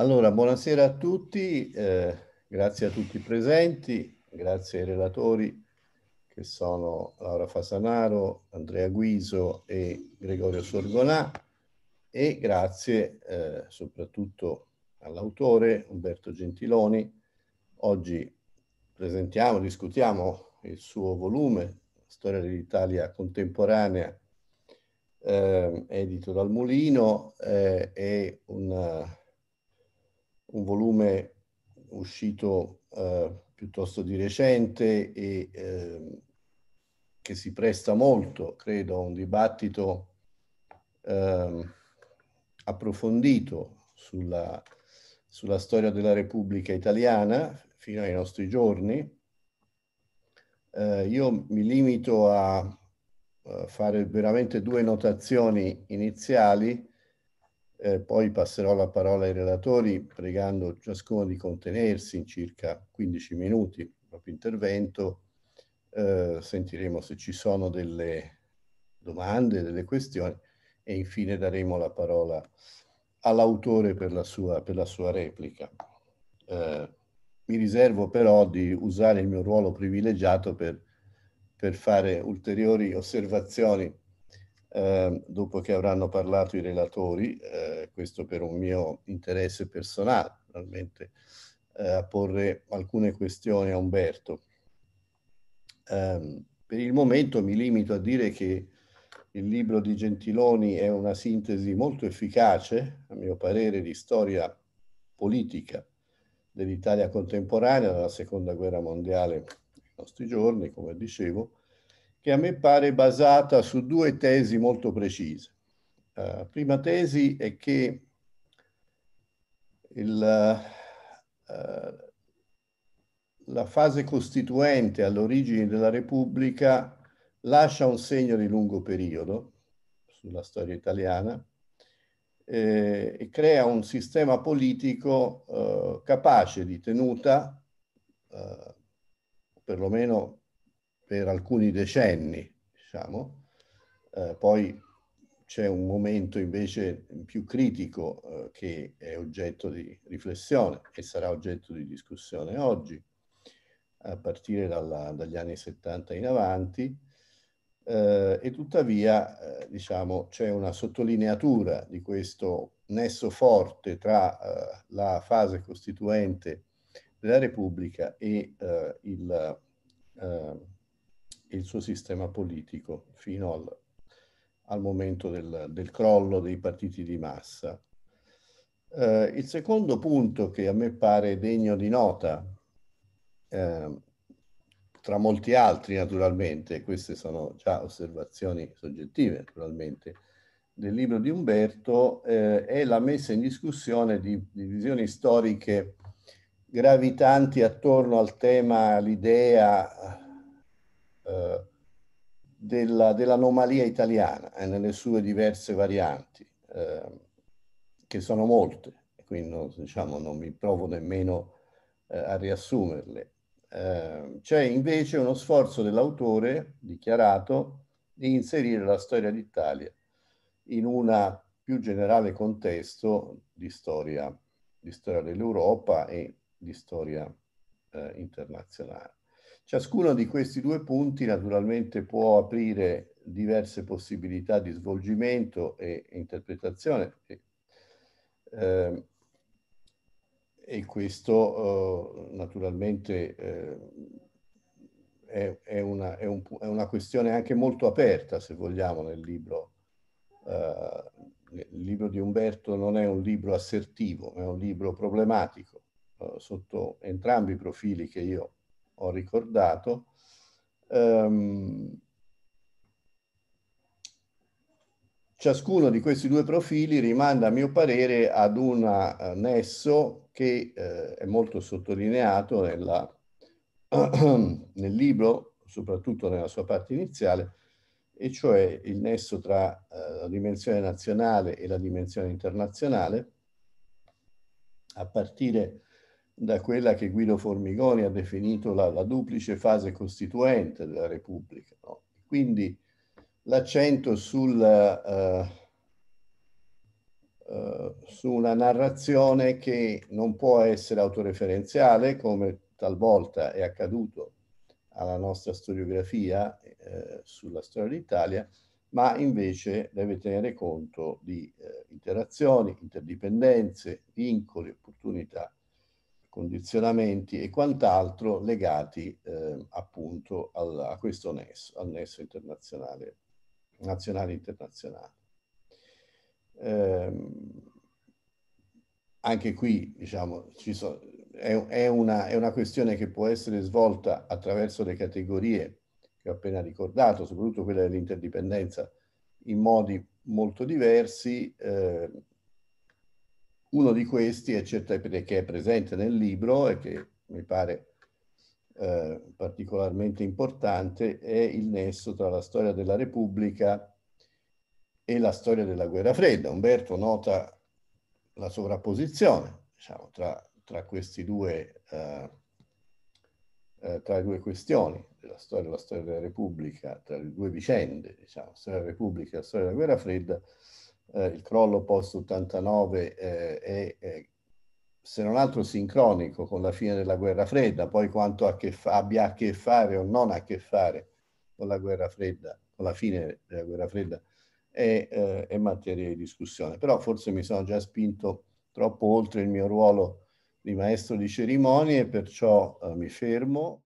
Allora, buonasera a tutti, eh, grazie a tutti i presenti, grazie ai relatori che sono Laura Fasanaro, Andrea Guiso e Gregorio Sorgonà e grazie eh, soprattutto all'autore Umberto Gentiloni. Oggi presentiamo, discutiamo il suo volume, Storia dell'Italia contemporanea, eh, edito dal Mulino, è eh, un un volume uscito eh, piuttosto di recente e eh, che si presta molto, credo, a un dibattito eh, approfondito sulla, sulla storia della Repubblica Italiana fino ai nostri giorni. Eh, io mi limito a, a eh, fare veramente due notazioni iniziali eh, poi passerò la parola ai relatori pregando ciascuno di contenersi in circa 15 minuti il proprio intervento. Eh, sentiremo se ci sono delle domande, delle questioni e infine daremo la parola all'autore per, per, la sua replica. Eh, mi riservo però di usare il mio ruolo privilegiato per, per fare ulteriori osservazioni Ehm, dopo che avranno parlato i relatori, eh, questo per un mio interesse personale, realmente, eh, a porre alcune questioni a Umberto. Ehm, per il momento mi limito a dire che il libro di Gentiloni è una sintesi molto efficace, a mio parere, di storia politica dell'Italia contemporanea, dalla seconda guerra mondiale ai nostri giorni, come dicevo, che a me pare basata su due tesi molto precise. La uh, eh, prima tesi è che il, uh, la fase costituente all'origine della Repubblica lascia un segno di lungo periodo sulla storia italiana eh, e crea un sistema politico eh, capace di tenuta, eh, perlomeno per alcuni decenni, diciamo. Eh, poi c'è un momento invece più critico eh, che è oggetto di riflessione e sarà oggetto di discussione oggi, a partire dalla, dagli anni 70 in avanti, eh, e tuttavia eh, diciamo, c'è una sottolineatura di questo nesso forte tra eh, la fase costituente della Repubblica e eh, il eh, il suo sistema politico fino al, al momento del, del, crollo dei partiti di massa. Eh, il secondo punto che a me pare degno di nota, eh, tra molti altri naturalmente, queste sono già osservazioni soggettive naturalmente, del libro di Umberto, eh, è la messa in discussione di, di visioni storiche gravitanti attorno al tema, all'idea, eh, della, dell'anomalia italiana e eh, nelle sue diverse varianti, eh, che sono molte, quindi non, diciamo, non mi provo nemmeno eh, a riassumerle. Eh, c'è invece uno sforzo dell'autore dichiarato di inserire la storia d'Italia in un più generale contesto di storia, di storia dell'Europa e di storia internazionale. Ciascuno di questi due punti naturalmente può aprire diverse possibilità di svolgimento e interpretazione e, eh, e questo eh, naturalmente eh, è, è, una, è, un, è, una, questione anche molto aperta se vogliamo nel libro. il eh, libro di Umberto non è un libro assertivo, è un libro problematico eh, sotto entrambi i profili che io ho ricordato, ehm, ciascuno di questi due profili rimanda, a mio parere, ad un nesso che eh, è molto sottolineato nella, nel libro, soprattutto nella sua parte iniziale, e cioè il nesso tra eh, la dimensione nazionale e la dimensione internazionale, a partire da da quella che Guido Formigoni ha definito la, la duplice fase costituente della Repubblica. No? Quindi l'accento sulla, uh, eh, uh, eh, su una narrazione che non può essere autoreferenziale, come talvolta è accaduto alla nostra storiografia eh, sulla storia d'Italia, ma invece deve tenere conto di eh, interazioni, interdipendenze, vincoli, opportunità condizionamenti e quant'altro legati eh, appunto al, a questo nesso, al nesso internazionale, nazionale internazionale. Eh, anche qui, diciamo, so, è, è, una, è una questione che può essere svolta attraverso le categorie che ho appena ricordato, soprattutto quella dell'interdipendenza, in modi molto diversi, eh, uno di questi è certamente che è presente nel libro e che mi pare eh, particolarmente importante è il nesso tra la storia della Repubblica e la storia della guerra fredda. Umberto nota la sovrapposizione diciamo, tra, tra, questi due, eh, eh, tra le due questioni, la storia della storia della Repubblica, tra le due vicende, diciamo, storia della Repubblica e la storia della guerra fredda, eh, il crollo post-89 eh, è, è, se non altro sincronico con la fine della guerra fredda, poi quanto a fa, abbia a che fare o non a che fare con la guerra fredda, con la fine della guerra fredda, è, eh, è materia di discussione. Però forse mi sono già spinto troppo oltre il mio ruolo di maestro di cerimonie, perciò eh, mi fermo.